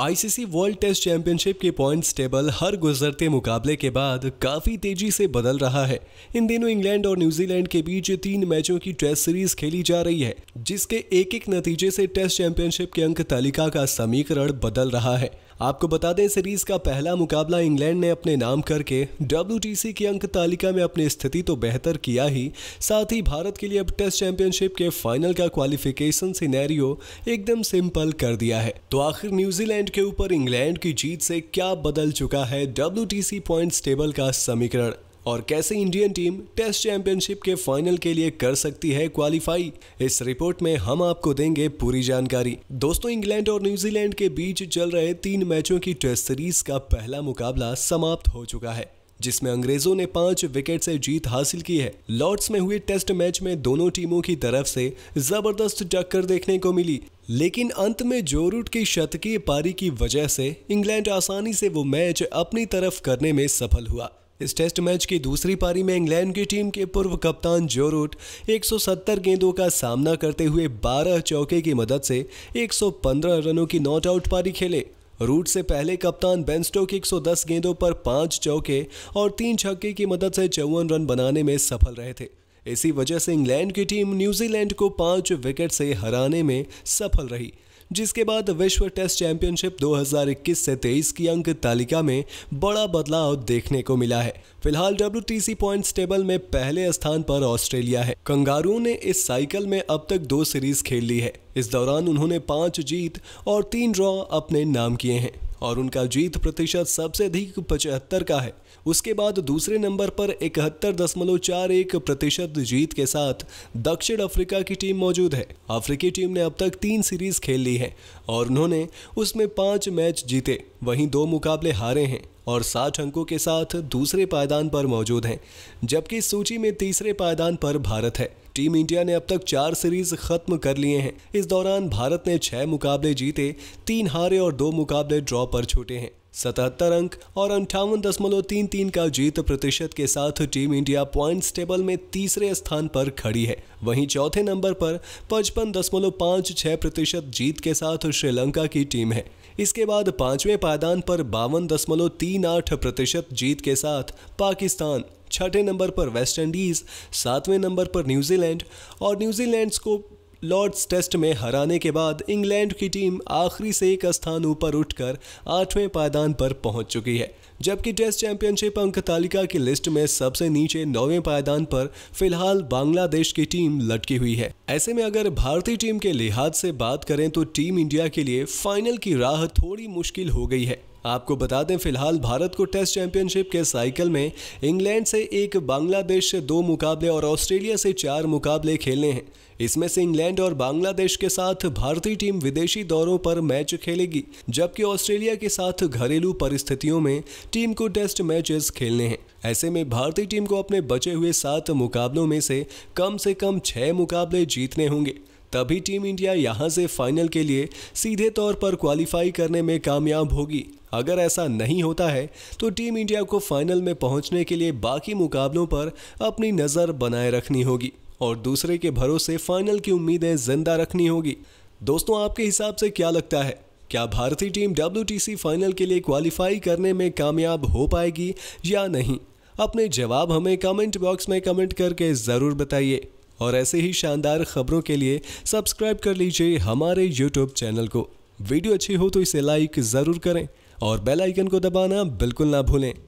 ICC world test championship के points table हर गुजरते मुकाबले के बाद काफ़ी तेजी से बदल रहा है इन दिनों इंग्लैंड और न्यूजीलैंड के बीच तीन मैचों की टेस्ट सीरीज खेली जा रही है जिसके एक एक नतीजे से टेस्ट चैंपियनशिप के अंक तालिका का समीकरण बदल रहा है आपको बता दें सीरीज का पहला मुकाबला इंग्लैंड ने अपने नाम करके डब्ल्यू की अंक तालिका में अपनी स्थिति तो बेहतर किया ही साथ ही भारत के लिए अब टेस्ट चैंपियनशिप के फाइनल का क्वालिफिकेशन सिनेरियो एकदम सिंपल कर दिया है तो आखिर न्यूजीलैंड के ऊपर इंग्लैंड की जीत से क्या बदल चुका है डब्ल्यू पॉइंट्स टेबल का समीकरण और कैसे इंडियन टीम टेस्ट चैंपियनशिप के फाइनल के लिए कर सकती है क्वालिफाई इस रिपोर्ट में हम आपको देंगे पूरी जानकारी दोस्तों इंग्लैंड और न्यूजीलैंड के बीच चल रहे तीन मैचों की टेस्ट सीरीज का पहला मुकाबला समाप्त हो चुका है जिसमें अंग्रेजों ने पांच विकेट से जीत हासिल की है लॉर्ड्स में हुए टेस्ट मैच में दोनों टीमों की तरफ से जबरदस्त टक्कर देखने को मिली लेकिन अंत में जोरूट की शतकीय पारी की वजह से इंग्लैंड आसानी से वो मैच अपनी तरफ करने में सफल हुआ इस टेस्ट मैच की दूसरी पारी में इंग्लैंड की टीम के पूर्व कप्तान जो रूट 170 गेंदों का सामना करते हुए 12 चौके की मदद से 115 रनों की नॉट आउट पारी खेले रूट से पहले कप्तान बेंस्टोक 110 गेंदों पर पांच चौके और तीन छक्के की मदद से चौवन रन बनाने में सफल रहे थे इसी वजह से इंग्लैंड की टीम न्यूजीलैंड को पाँच विकेट से हराने में सफल रही जिसके बाद विश्व टेस्ट चैंपियनशिप 2021 से 23 की अंक तालिका में बड़ा बदलाव देखने को मिला है फिलहाल डब्ल्यू पॉइंट्स टेबल में पहले स्थान पर ऑस्ट्रेलिया है कंगारू ने इस साइकिल में अब तक दो सीरीज खेल ली है इस दौरान उन्होंने पांच जीत और तीन ड्रॉ अपने नाम किए हैं और उनका जीत प्रतिशत सबसे अधिक पचहत्तर का है उसके बाद दूसरे नंबर पर इकहत्तर दशमलव चार एक प्रतिशत जीत के साथ दक्षिण अफ्रीका की टीम मौजूद है अफ्रीकी टीम ने अब तक तीन सीरीज खेल ली है और उन्होंने उसमें पांच मैच जीते वहीं दो मुकाबले हारे हैं और साठ अंकों के साथ दूसरे पायदान पर मौजूद हैं जबकि इस सूची में तीसरे पायदान पर भारत है टीम इंडिया ने अब तक चार सीरीज खत्म कर लिए हैं इस दौरान भारत ने छह मुकाबले जीते तीन हारे और दो मुकाबले ड्रॉ पर छूटे हैं सतहत्तर अंक और अंठावन दशमलव तीन तीन का जीत प्रतिशत के साथ टीम इंडिया पॉइंट्स टेबल में तीसरे स्थान पर खड़ी है वहीं चौथे नंबर पर पचपन दशमलव पाँच छः प्रतिशत जीत के साथ श्रीलंका की टीम है इसके बाद पांचवें पायदान पर बावन दशमलव तीन आठ प्रतिशत जीत के साथ पाकिस्तान छठे नंबर पर वेस्टइंडीज सातवें नंबर पर न्यूजीलैंड और न्यूजीलैंड को लॉर्ड्स टेस्ट में हराने के बाद इंग्लैंड की टीम आखिरी से एक स्थान ऊपर उठकर आठवें पायदान पर पहुंच चुकी है जबकि टेस्ट चैंपियनशिप अंक तालिका की लिस्ट में सबसे नीचे नौवें पायदान पर फिलहाल बांग्लादेश की टीम लटकी हुई है ऐसे में अगर भारतीय टीम के लिहाज से बात करें तो टीम इंडिया के लिए फाइनल की राह थोड़ी मुश्किल हो गई है आपको बता दें फिलहाल भारत को टेस्ट चैंपियनशिप के साइकिल में इंग्लैंड से एक बांग्लादेश से दो मुकाबले और ऑस्ट्रेलिया से चार मुकाबले खेलने हैं इसमें से इंग्लैंड और बांग्लादेश के साथ भारतीय टीम विदेशी दौरों पर मैच खेलेगी जबकि ऑस्ट्रेलिया के साथ घरेलू परिस्थितियों में टीम को टेस्ट मैचेस खेलने हैं ऐसे में भारतीय टीम को अपने बचे हुए सात मुकाबलों में से कम से कम छह मुकाबले जीतने होंगे तभी टीम इंडिया यहां से फाइनल के लिए सीधे तौर पर क्वालिफाई करने में कामयाब होगी अगर ऐसा नहीं होता है तो टीम इंडिया को फाइनल में पहुंचने के लिए बाकी मुकाबलों पर अपनी नज़र बनाए रखनी होगी और दूसरे के भरोसे फाइनल की उम्मीदें जिंदा रखनी होगी दोस्तों आपके हिसाब से क्या लगता है क्या भारतीय टीम डब्ल्यू फाइनल के लिए क्वालिफाई करने में कामयाब हो पाएगी या नहीं अपने जवाब हमें कमेंट बॉक्स में कमेंट करके ज़रूर बताइए और ऐसे ही शानदार खबरों के लिए सब्सक्राइब कर लीजिए हमारे यूट्यूब चैनल को वीडियो अच्छी हो तो इसे लाइक ज़रूर करें और बेल आइकन को दबाना बिल्कुल ना भूलें